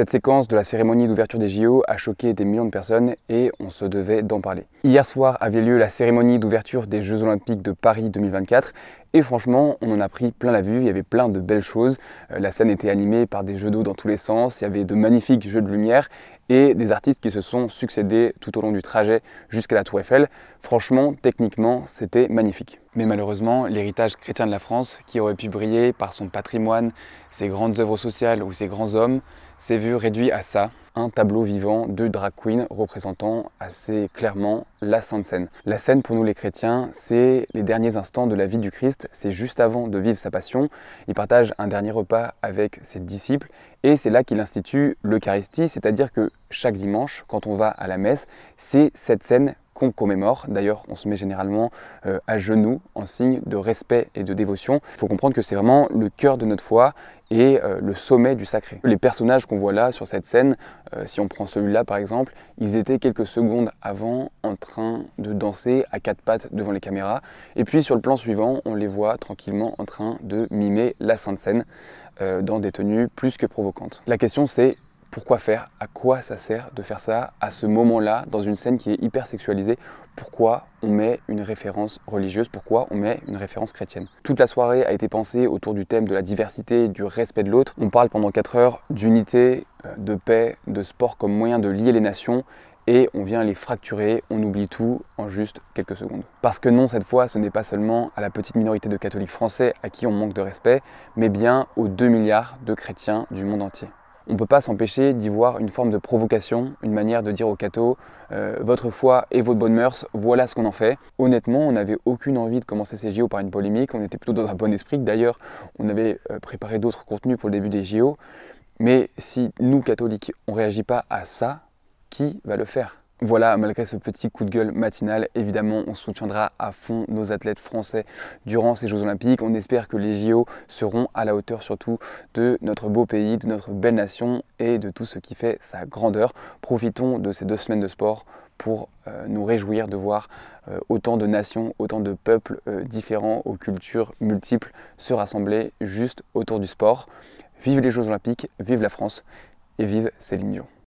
Cette séquence de la cérémonie d'ouverture des JO a choqué des millions de personnes et on se devait d'en parler. Hier soir avait lieu la cérémonie d'ouverture des Jeux Olympiques de Paris 2024 et franchement, on en a pris plein la vue, il y avait plein de belles choses. Euh, la scène était animée par des jeux d'eau dans tous les sens, il y avait de magnifiques jeux de lumière et des artistes qui se sont succédés tout au long du trajet jusqu'à la Tour Eiffel. Franchement, techniquement, c'était magnifique. Mais malheureusement, l'héritage chrétien de la France, qui aurait pu briller par son patrimoine, ses grandes œuvres sociales ou ses grands hommes, s'est vu réduit à ça, un tableau vivant de drag queen représentant assez clairement la Sainte Seine. La Seine, pour nous les chrétiens, c'est les derniers instants de la vie du Christ, c'est juste avant de vivre sa passion. Il partage un dernier repas avec ses disciples et c'est là qu'il institue l'Eucharistie, c'est-à-dire que chaque dimanche, quand on va à la messe, c'est cette scène qu'on commémore. D'ailleurs, on se met généralement euh, à genoux en signe de respect et de dévotion. Il faut comprendre que c'est vraiment le cœur de notre foi et euh, le sommet du sacré. Les personnages qu'on voit là sur cette scène, euh, si on prend celui-là par exemple, ils étaient quelques secondes avant en train de danser à quatre pattes devant les caméras. Et puis sur le plan suivant, on les voit tranquillement en train de mimer la Sainte scène dans des tenues plus que provocantes. La question c'est pourquoi faire, à quoi ça sert de faire ça à ce moment-là, dans une scène qui est hyper sexualisée, pourquoi on met une référence religieuse, pourquoi on met une référence chrétienne. Toute la soirée a été pensée autour du thème de la diversité, du respect de l'autre. On parle pendant 4 heures d'unité, euh, de paix, de sport comme moyen de lier les nations et on vient les fracturer, on oublie tout en juste quelques secondes. Parce que non, cette fois, ce n'est pas seulement à la petite minorité de catholiques français à qui on manque de respect, mais bien aux 2 milliards de chrétiens du monde entier on ne peut pas s'empêcher d'y voir une forme de provocation, une manière de dire au cathos euh, « votre foi et votre bonne mœurs, voilà ce qu'on en fait. Honnêtement, on n'avait aucune envie de commencer ces JO par une polémique, on était plutôt dans un bon esprit. D'ailleurs, on avait euh, préparé d'autres contenus pour le début des JO. Mais si nous, catholiques, on ne réagit pas à ça, qui va le faire voilà, malgré ce petit coup de gueule matinal, évidemment, on soutiendra à fond nos athlètes français durant ces Jeux Olympiques. On espère que les JO seront à la hauteur surtout de notre beau pays, de notre belle nation et de tout ce qui fait sa grandeur. Profitons de ces deux semaines de sport pour euh, nous réjouir de voir euh, autant de nations, autant de peuples euh, différents, aux cultures multiples, se rassembler juste autour du sport. Vive les Jeux Olympiques, vive la France et vive Céline Dion.